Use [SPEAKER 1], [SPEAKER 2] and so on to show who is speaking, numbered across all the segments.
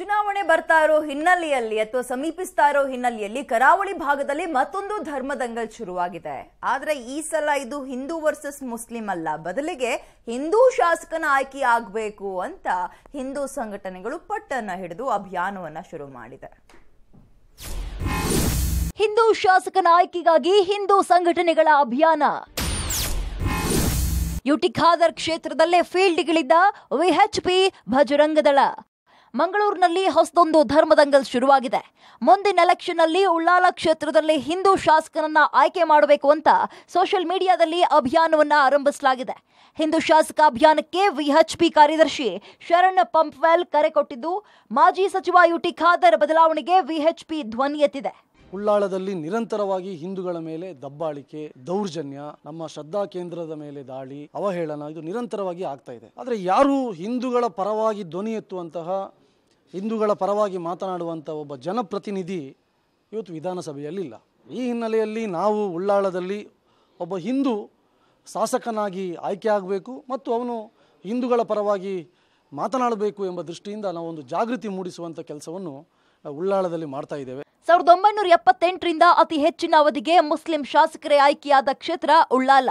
[SPEAKER 1] ಚುನಾವಣೆ ಬರ್ತಾ ಇರೋ ಹಿನ್ನೆಲೆಯಲ್ಲಿ ಅಥವಾ ಸಮೀಪಿಸ್ತಾ ಇರೋ ಹಿನ್ನೆಲೆಯಲ್ಲಿ ಕರಾವಳಿ ಭಾಗದಲ್ಲಿ ಮತ್ತೊಂದು ಧರ್ಮ ದಂಗಲ್ ಶುರುವಾಗಿದೆ ಆದ್ರೆ ಈ ಸಲ ಇದು ಹಿಂದೂ ವರ್ಸಸ್ ಮುಸ್ಲಿಂ ಅಲ್ಲ ಬದಲಿಗೆ ಹಿಂದೂ ಶಾಸಕನ ಆಯ್ಕೆ ಆಗಬೇಕು ಅಂತ ಹಿಂದೂ ಸಂಘಟನೆಗಳು ಪಟ್ಟನ್ನ ಹಿಡಿದು ಅಭಿಯಾನವನ್ನ ಶುರು ಮಾಡಿದೆ ಹಿಂದೂ ಶಾಸಕನ ಆಯ್ಕೆಗಾಗಿ ಹಿಂದೂ ಸಂಘಟನೆಗಳ ಅಭಿಯಾನ ಯುಟಿಖಾದರ್ ಕ್ಷೇತ್ರದಲ್ಲೇ ವಿಹೆಚ್ ವಿಎಚ್ಪಿ ಭಜರಂಗದಳ ಮಂಗಳೂರಿನಲ್ಲಿ ಹೊಸದೊಂದು ಧರ್ಮದಂಗಲ್ ಶುರುವಾಗಿದೆ ಮುಂದಿನ ಎಲೆಕ್ಷನ್ನಲ್ಲಿ ಉಳ್ಳಾಲ ಕ್ಷೇತ್ರದಲ್ಲಿ ಹಿಂದೂ ಶಾಸಕನನ್ನ ಆಯ್ಕೆ ಮಾಡಬೇಕು ಅಂತ ಸೋಷಿಯಲ್ ಮೀಡಿಯಾದಲ್ಲಿ ಅಭಿಯಾನವನ್ನು ಆರಂಭಿಸಲಾಗಿದೆ ಹಿಂದೂ ಶಾಸಕ ಅಭಿಯಾನಕ್ಕೆ ವಿಎಚ್ಪಿ ಕಾರ್ಯದರ್ಶಿ ಶರಣ್ ಪಂಪ್ವೆಲ್ ಕರೆ ಕೊಟ್ಟಿದ್ದು ಮಾಜಿ ಸಚಿವ ಯುಟಿ ಖಾದರ್ ಬದಲಾವಣೆಗೆ ವಿಎಚ್ಪಿ ಧ್ವನಿ ಎತ್ತಿದೆ
[SPEAKER 2] ಉಳ್ಳಾಳದಲ್ಲಿ ನಿರಂತರವಾಗಿ ಹಿಂದೂಗಳ ಮೇಲೆ ದಬ್ಬಾಳಿಕೆ ದೌರ್ಜನ್ಯ ನಮ್ಮ ಶ್ರದ್ಧಾ ಕೇಂದ್ರದ ಮೇಲೆ ದಾಳಿ ಅವಹೇಳನ ಇದು ನಿರಂತರವಾಗಿ ಆಗ್ತಾ ಇದೆ ಆದರೆ ಯಾರು ಹಿಂದೂಗಳ ಪರವಾಗಿ ಧ್ವನಿ ಎತ್ತುವಂತಹ ಹಿಂದೂಗಳ ಪರವಾಗಿ ಮಾತನಾಡುವಂಥ ಒಬ್ಬ ಜನಪ್ರತಿನಿಧಿ ಇವತ್ತು ವಿಧಾನಸಭೆಯಲ್ಲಿಲ್ಲ ಈ ಹಿನ್ನೆಲೆಯಲ್ಲಿ ನಾವು ಉಳ್ಳಾಳದಲ್ಲಿ ಒಬ್ಬ ಹಿಂದೂ ಶಾಸಕನಾಗಿ ಆಯ್ಕೆ ಆಗಬೇಕು ಮತ್ತು ಅವನು ಹಿಂದೂಗಳ ಪರವಾಗಿ ಮಾತನಾಡಬೇಕು ಎಂಬ ದೃಷ್ಟಿಯಿಂದ ನಾವೊಂದು ಜಾಗೃತಿ ಮೂಡಿಸುವಂಥ ಕೆಲಸವನ್ನು ಉಳ್ಳಾಳದಲ್ಲಿ ಮಾಡ್ತಾ ಇದ್ದೇವೆ
[SPEAKER 1] ಸಾವಿರದ ಒಂಬೈನೂರ ಎಪ್ಪತ್ತೆಂಟರಿಂದ ಅತಿ ಹೆಚ್ಚಿನ ಅವಧಿಗೆ ಮುಸ್ಲಿಂ ಶಾಸಕರೇ ಆಯ್ಕೆಯಾದ ಕ್ಷೇತ್ರ ಉಳ್ಳಾಲ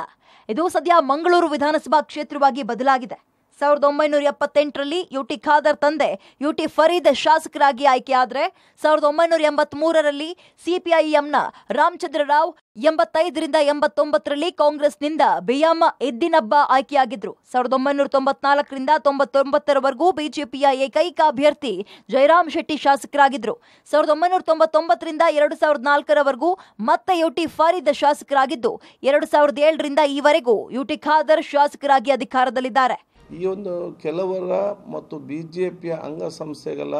[SPEAKER 1] ಇದು ಸದ್ಯ ಮಂಗಳೂರು ವಿಧಾನಸಭಾ ಕ್ಷೇತ್ರವಾಗಿ ಬದಲಾಗಿದೆ ಸಾವಿರದ ಒಂಬೈನೂರ ಎಪ್ಪತ್ತೆಂಟರಲ್ಲಿ ಯುಟಿ ಖಾದರ್ ತಂದೆ ಯುಟಿ ಫರೀದ್ ಶಾಸಕರಾಗಿ ಆಯ್ಕೆಯಾದರೆ ಸಾವಿರದ ಒಂಬೈನೂರ ಮೂರರಲ್ಲಿ ಸಿಪಿಐಎಂನ ರಾಮಚಂದ್ರ ರಾವ್ ಎಂಬತ್ತೈದರಿಂದ ಎಂಬತ್ತೊಂಬತ್ತರಲ್ಲಿ ಕಾಂಗ್ರೆಸ್ನಿಂದ ಬಿಯಾಮ ಎದ್ದಿನಬ್ಬ ಆಯ್ಕೆಯಾಗಿದ್ದರು ಸಾವಿರದ ಒಂಬೈನೂರ ತೊಂಬತ್ನಾಲ್ಕರಿಂದ ತೊಂಬತ್ತೊಂಬತ್ತರವರೆಗೂ ಬಿಜೆಪಿಯ ಏಕೈಕ ಅಭ್ಯರ್ಥಿ ಜಯರಾಮ್ ಶೆಟ್ಟಿ ಶಾಸಕರಾಗಿದ್ದರು ಸಾವಿರದ ಒಂಬೈನೂರ ತೊಂಬತ್ತೊಂಬತ್ತರಿಂದ ಎರಡು ಸಾವಿರದ ನಾಲ್ಕರವರೆಗೂ ಮತ್ತೆ ಯುಟಿ ಫರೀದ್ ಶಾಸಕರಾಗಿದ್ದು ಎರಡು ಸಾವಿರದ ಏಳರಿಂದ ಈವರೆಗೂ ಯುಟಿ ಖಾದರ್ ಶಾಸಕರಾಗಿ ಅಧಿಕಾರದಲ್ಲಿದ್ದಾರೆ
[SPEAKER 3] ಈ ಒಂದು ಕೆಲವರ ಮತ್ತು ಬಿ ಜೆ ಪಿಯ ಅಂಗಸಂಸ್ಥೆಗಳ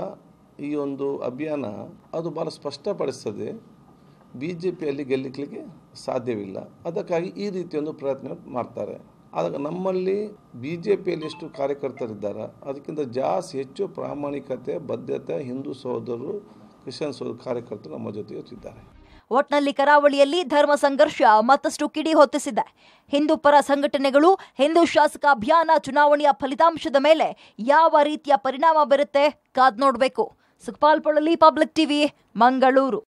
[SPEAKER 3] ಈ ಒಂದು ಅಭಿಯಾನ ಅದು ಭಾಳ ಸ್ಪಷ್ಟಪಡಿಸ್ತದೆ ಬಿ ಜೆ ಪಿಯಲ್ಲಿ ಗೆಲ್ಲಿಸಲಿಕ್ಕೆ ಸಾಧ್ಯವಿಲ್ಲ ಅದಕ್ಕಾಗಿ ಈ ರೀತಿಯೊಂದು ಪ್ರಯತ್ನ ಮಾಡ್ತಾರೆ ಆದಾಗ ನಮ್ಮಲ್ಲಿ ಬಿ ಜೆ ಪಿಯಲ್ಲಿ ಎಷ್ಟು ಕಾರ್ಯಕರ್ತರಿದ್ದಾರೆ ಅದಕ್ಕಿಂತ ಜಾಸ್ತಿ ಹೆಚ್ಚು ಪ್ರಾಮಾಣಿಕತೆ ಬದ್ಧತೆ ಹಿಂದೂ ಸಹೋದರರು ಕ್ರಿಶ್ಚಿಯನ್ ಸಹೋದರ ಕಾರ್ಯಕರ್ತರು ನಮ್ಮ ಜೊತೆ ಇದ್ದಾರೆ
[SPEAKER 1] ಒಟ್ನಲ್ಲಿ ಕರಾವಳಿಯಲ್ಲಿ ಧರ್ಮ ಸಂಘರ್ಷ ಮತ್ತಷ್ಟು ಕಿಡಿ ಹೊತ್ತಿಸಿದೆ ಹಿಂದೂ ಪರ ಸಂಘಟನೆಗಳು ಹಿಂದೂ ಶಾಸಕ ಅಭಿಯಾನ ಚುನಾವಣೆಯ ಫಲಿತಾಂಶದ ಮೇಲೆ ಯಾವ ರೀತಿಯ ಪರಿಣಾಮ ಬೀರುತ್ತೆ ಕಾದ್ ನೋಡಬೇಕು ಸುಖಪಾಲ್ ಪಬ್ಲಿಕ್ ಟಿವಿ ಮಂಗಳೂರು